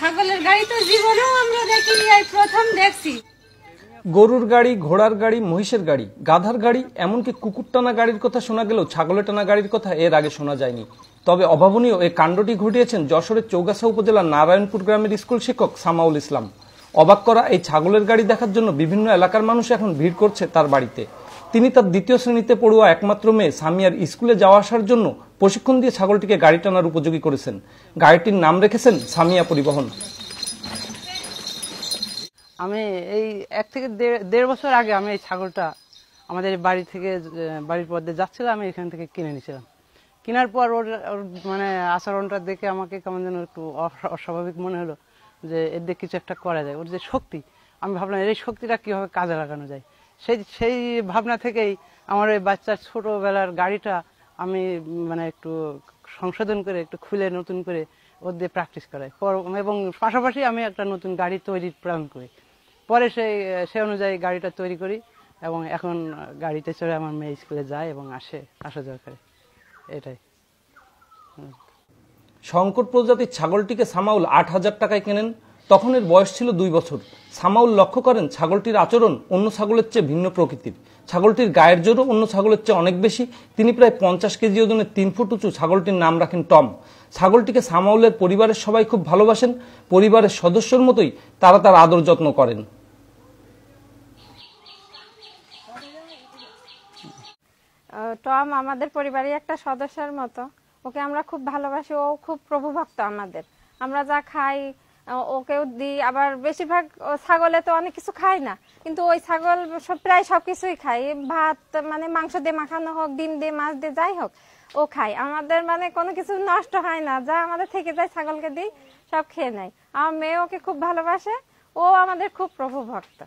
ছাগলের গাড়ি তো জীবনেও আমরা দেখিনি এই প্রথম দেখছি গরুর গাড়ি ঘোড়ার গাড়ি মহিষের গাড়ি গাধার গাড়ি এমনকি কুকুর টানা গাড়ির কথা শোনা গেলেও ছাগলের টানা গাড়ির কথা এর আগে শোনা যায়নি তবে অভাবনীয় এই কাণ্ডটি ঘটিয়েছেন যশোরের চৌগাছা উপজেলার নারায়ণপুর গ্রামের স্কুল শিক্ষক সামাউল ইসলাম অবাক করা এই ছাগলের গাড়ি দেখার জন্য বিভিন্ন এলাকার মানুষ এখন ভিড় করছে তার বাড়িতে তিনি তার দ্বিতীয় শ্রেণীতে পড়ুয়া একমাত্র মেয়ে সামিয়ার স্কুলে যাওয়া আসার জন্য প্রশিক্ষণ দিয়ে ছাগলটিকে গাড়ি টানার উপযোগী করেছেন গাড়িটির নাম রেখেছেন সামিয়া পরিবহন আমি এই এক থেকে দেড় বছর আগে আমি এই ছাগলটা আমাদের বাড়ি থেকে বাড়ির পথে যাচ্ছিলাম আমি এখান থেকে কিনে নিয়েছিলাম কেনার পর ওর মানে আচরণটা দেখে আমাকে কেমন যেন একটু অস্বাভাবিক মনে হলো যে এর দিয়ে কিছু একটা করা যায় ওর যে শক্তি আমি ভাবলাম এর এই শক্তিটা কীভাবে কাজে লাগানো যায় সেই সেই ভাবনা থেকেই আমার ওই বাচ্চার ছোটোবেলার গাড়িটা আমি মানে একটু সংশোধন করে একটু খুলে নতুন করে ওর দিয়ে প্র্যাকটিস করাই এবং পাশাপাশি আমি একটা নতুন গাড়ি তৈরির প্ল্যান করি পরে সেই সে অনুযায়ী গাড়িটা তৈরি করি এবং এখন গাড়িতে চড়ে আমার মেয়ে স্কুলে যায় এবং আসে আসা যাওয়া করে এটাই শঙ্কর প্রজাতির ছাগলটিকে সামাউল আট হাজার টাকায় কেনেন তখন এর বয়স ছিল দুই বছর সামাউল লক্ষ্য করেন ছাগলটির আচরণ অন্য ছাগলের চেয়ে ভিন্ন প্রকৃতির ছাগলটির গায়ের জোরও অন্য ছাগলের চেয়ে অনেক বেশি তিনি প্রায় পঞ্চাশ কেজি ওজনের তিন ফুট উঁচু ছাগলটির নাম রাখেন টম ছাগলটিকে সামাউলের পরিবারের সবাই খুব ভালোবাসেন পরিবারের সদস্যর মতোই তারা তার আদর যত্ন করেন টম আমাদের পরিবারে একটা সদস্যের মতো ওকে আমরা খুব ভালোবাসি ও খুব প্রভুভক্ত আমাদের আমরা যা খাই ওকেও দিই আবার বেশিরভাগ ছাগলে তো অনেক কিছু খায় না কিন্তু ওই ছাগল সব প্রায় সব কিছুই খায় ভাত মানে মাংস দিয়ে মাখানো হোক ডিম দিয়ে মাছ দিয়ে যাই হোক ও খায় আমাদের মানে কোনো কিছু নষ্ট হয় না যা আমাদের থেকে যায় ছাগলকে দিই সব খেয়ে নেয় আমার মেয়ে ওকে খুব ভালোবাসে ও আমাদের খুব প্রভু ভক্ত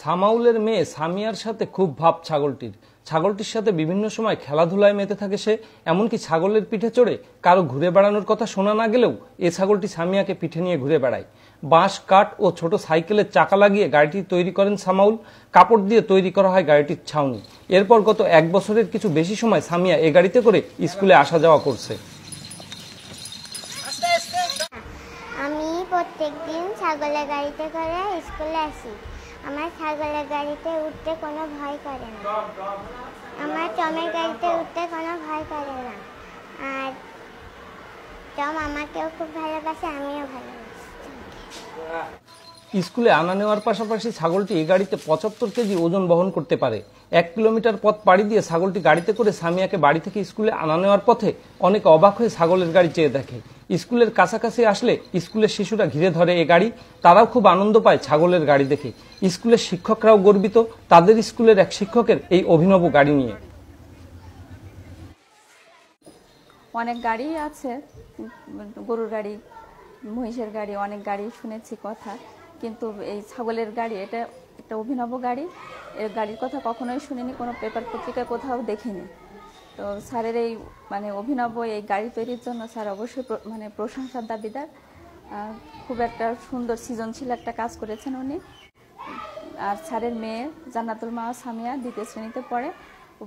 সামাউলের মেয়ে সামিয়ার সাথে খুব ভাব ছাগলটির ছাগলটির সাথে বিভিন্ন সময় খেলাধুলায় মেতে থাকে সে এমনকি ছাগলের পিঠে চড়ে কারো ঘুরে বেড়ানোর কথা শোনা না গেলেও এ ছাগলটি সামিয়াকে পিঠে নিয়ে ঘুরে বেড়ায় বাঁশ কাঠ ও ছোট সাইকেলের চাকা লাগিয়ে গাড়িটি তৈরি করেন সামাউল কাপড় দিয়ে তৈরি করা হয় গাড়িটির ছাউনি এরপর গত এক বছরের কিছু বেশি সময় সামিয়া এ গাড়িতে করে স্কুলে আসা যাওয়া করছে আমি প্রত্যেকদিন ছাগলের গাড়িতে করে স্কুলে আসি আমার ছাগলের গাড়িতে উঠতে কোনো ভয় করে না আমার টমের গাড়িতে উঠতে কোনো ভয় করে না আর টম আমাকেও খুব ভালোবাসে আমিও ভালোবাসি স্কুলে আনা নেওয়ার পাশাপাশি ছাগলটি এই গাড়িতে পঁচাত্তর কেজি ওজন বহন করতে পারে এক কিলোমিটার পথ পাড়ি দিয়ে ছাগলটি গাড়িতে করে সামিয়াকে বাড়ি থেকে স্কুলে আনা নেওয়ার পথে অনেক অবাক হয়ে ছাগলের গাড়ি চেয়ে দেখে স্কুলের কাছাকাছি আসলে স্কুলের শিশুরা ঘিরে ধরে এ গাড়ি তারাও খুব আনন্দ পায় ছাগলের গাড়ি দেখে স্কুলের শিক্ষকরাও গর্বিত তাদের স্কুলের এক শিক্ষকের এই অভিনব গাড়ি নিয়ে অনেক গাড়ি আছে গরুর গাড়ি মহিষের গাড়ি অনেক গাড়ি শুনেছি কথা কিন্তু এই ছাগলের গাড়ি এটা একটা অভিনব গাড়ি এর গাড়ির কথা কখনোই শুনিনি কোনো পেপার পত্রিকায় কোথাও দেখিনি তো স্যারের এই মানে অভিনব এই গাড়ি তৈরির জন্য স্যার অবশ্যই মানে প্রশংসার দাবিদার খুব একটা সুন্দর সৃজনশীল একটা কাজ করেছেন উনি আর স্যারের মেয়ে জান্নাতুল মা সামিয়া দ্বিতীয় শ্রেণীতে পড়ে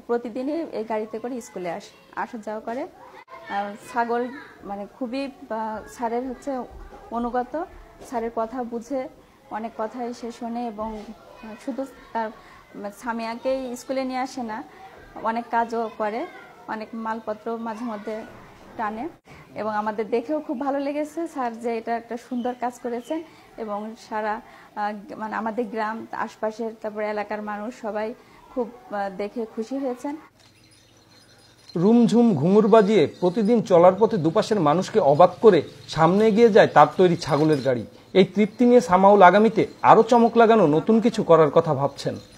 প্রতিদিনই এই গাড়িতে করে স্কুলে আসে আসা যাওয়া করে আর ছাগল মানে খুবই স্যারের হচ্ছে অনুগত স্যারের কথা বুঝে অনেক কথাই সে শোনে এবং শুধু তার মানে সামিয়াকেই স্কুলে নিয়ে আসে না অনেক কাজও করে অনেক মালপত্র মাঝে মধ্যে টানে এবং আমাদের দেখেও খুব ভালো লেগেছে স্যার যে এটা একটা সুন্দর কাজ করেছেন এবং সারা মানে আমাদের গ্রাম আশপাশের তারপরে এলাকার মানুষ সবাই খুব দেখে খুশি হয়েছেন রুমঝুম ঘুঙুর বাজিয়ে প্রতিদিন চলার পথে দুপাশের মানুষকে অবাক করে সামনে এগিয়ে যায় তার তৈরি ছাগলের গাড়ি এই তৃপ্তি নিয়ে সামাউল আগামীতে আরও চমক লাগানো নতুন কিছু করার কথা ভাবছেন